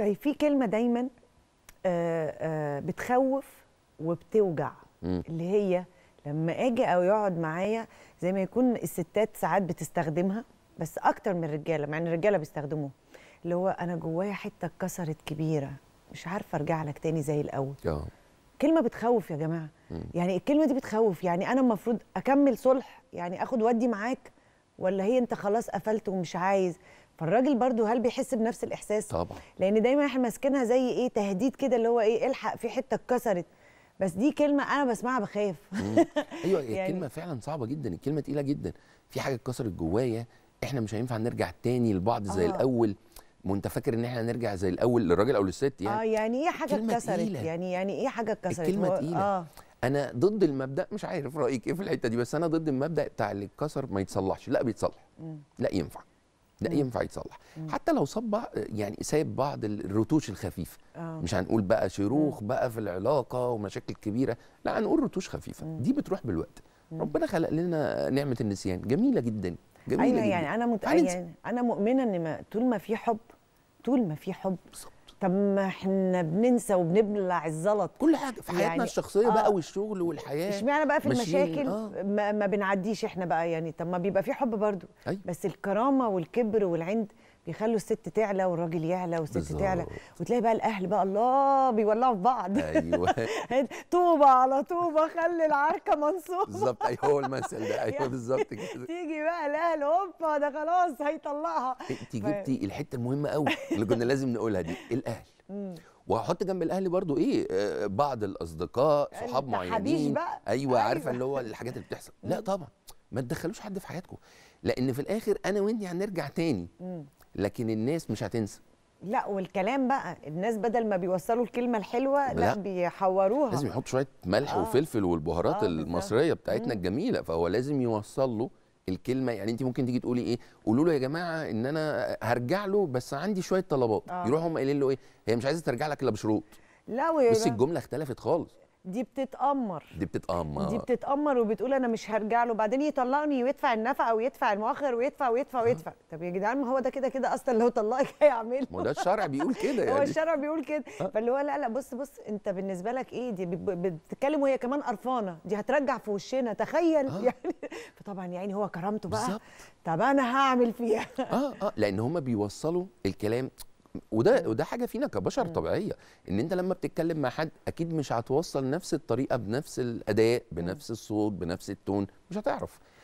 طيب في كلمه دايما آه، آه، بتخوف وبتوجع اللي هي لما اجي او يقعد معايا زي ما يكون الستات ساعات بتستخدمها بس اكتر من الرجاله مع ان الرجاله بيستخدموه اللي هو انا جوايا حته اتكسرت كبيره مش عارفه ارجع لك تاني زي الاول آه. كلمه بتخوف يا جماعه يعني الكلمه دي بتخوف يعني انا المفروض اكمل صلح يعني اخد ودي معاك ولا هي انت خلاص قفلت ومش عايز فالراجل برضو هل بيحس بنفس الاحساس طبعا لان دايما احنا ماسكينها زي ايه تهديد كده اللي هو ايه الحق في حته اتكسرت بس دي كلمه انا بسمعها بخاف ايوه يعني الكلمه فعلا صعبه جدا الكلمه تقيله جدا في حاجه اتكسرت جوايا احنا مش هينفع نرجع تاني لبعض زي آه. الاول ما انت فاكر ان احنا هنرجع زي الاول للراجل او للست يعني اه يعني ايه حاجه اتكسرت يعني يعني ايه حاجه اتكسرت الكلمه تقيله آه. انا ضد المبدا مش عارف رايك ايه في الحته دي بس انا ضد المبدا بتاع اللي اتكسر ما يتصلحش لا بيتصلح لا ينفع لا ينفع يتصلح حتى لو صب يعني سايب بعض الرتوش الخفيفه آه. مش هنقول بقى شروخ بقى في العلاقه ومشاكل كبيره لا هنقول رتوش خفيفه مم. دي بتروح بالوقت مم. ربنا خلق لنا نعمه النسيان جميله جدا جميله أيوة يعني جدا. يعني انا مت... يعني انا مؤمنه ان ما... طول ما في حب طول ما في حب بالظبط طب ما احنا بننسى وبنبلع الزلط كل حاجه في حياتنا يعني الشخصيه آه بقى والشغل والحياه اشمعنى بقى في المشاكل آه ما, ما بنعديش احنا بقى يعني طب ما بيبقى في حب برضو أي. بس الكرامه والكبر والعند يخلوا الست تعلى والراجل يعلى والست بالزبط. تعلى وتلاقي بقى الاهل بقى الله بيولعوا في بعض ايوه طوبه على طوبه خلي العركه منصوبه بالظبط ايوه هو المثل ده ايوه يعني بالظبط كده تيجي بقى الاهل هوبا ده خلاص هيطلعها انت جبتي الحته المهمه قوي اللي كنا لازم نقولها دي الاهل وهحط جنب الاهل برضو ايه آه، بعض الاصدقاء صحاب معينين بقى. ايوه عارفه أيوة. اللي هو الحاجات اللي بتحصل لا طبعا ما تدخلوش حد في حياتكم لان في الاخر انا وانت هنرجع تاني لكن الناس مش هتنسى لا والكلام بقى الناس بدل ما بيوصلوا الكلمه الحلوه لا, لا بيحوروها لازم يحط شويه ملح آه. وفلفل والبهارات آه المصريه بتاعتنا مم. الجميله فهو لازم يوصل له الكلمه يعني انت ممكن تيجي تقولي ايه قولوا له يا جماعه ان انا هرجع له بس عندي شويه طلبات آه. يروحوا قايلين له ايه هي مش عايزه ترجع لك الا بشروط لا بس الجمله اختلفت خالص دي بتتأمر دي بتتأمر دي بتتأمر وبتقول أنا مش هرجع له بعدين يطلقني ويدفع النفقة ويدفع المؤخر ويدفع ويدفع ويدفع آه. طب يا جدعان ما هو ده كده كده أصلا لو طلقك هيعمل ما ده الشرع بيقول كده يعني هو الشرع بيقول كده آه. فاللي هو لا لا بص بص أنت بالنسبة لك إيه دي بتتكلم وهي كمان قرفانة دي هترجع في وشنا تخيل آه. يعني فطبعا يا عيني هو كرامته بقى بالزبط. طب أنا هعمل فيها آه آه لأن هم بيوصلوا الكلام وده وده حاجه فينا كبشر طبيعيه ان انت لما بتتكلم مع حد اكيد مش هتوصل نفس الطريقه بنفس الاداء بنفس الصوت بنفس التون مش هتعرف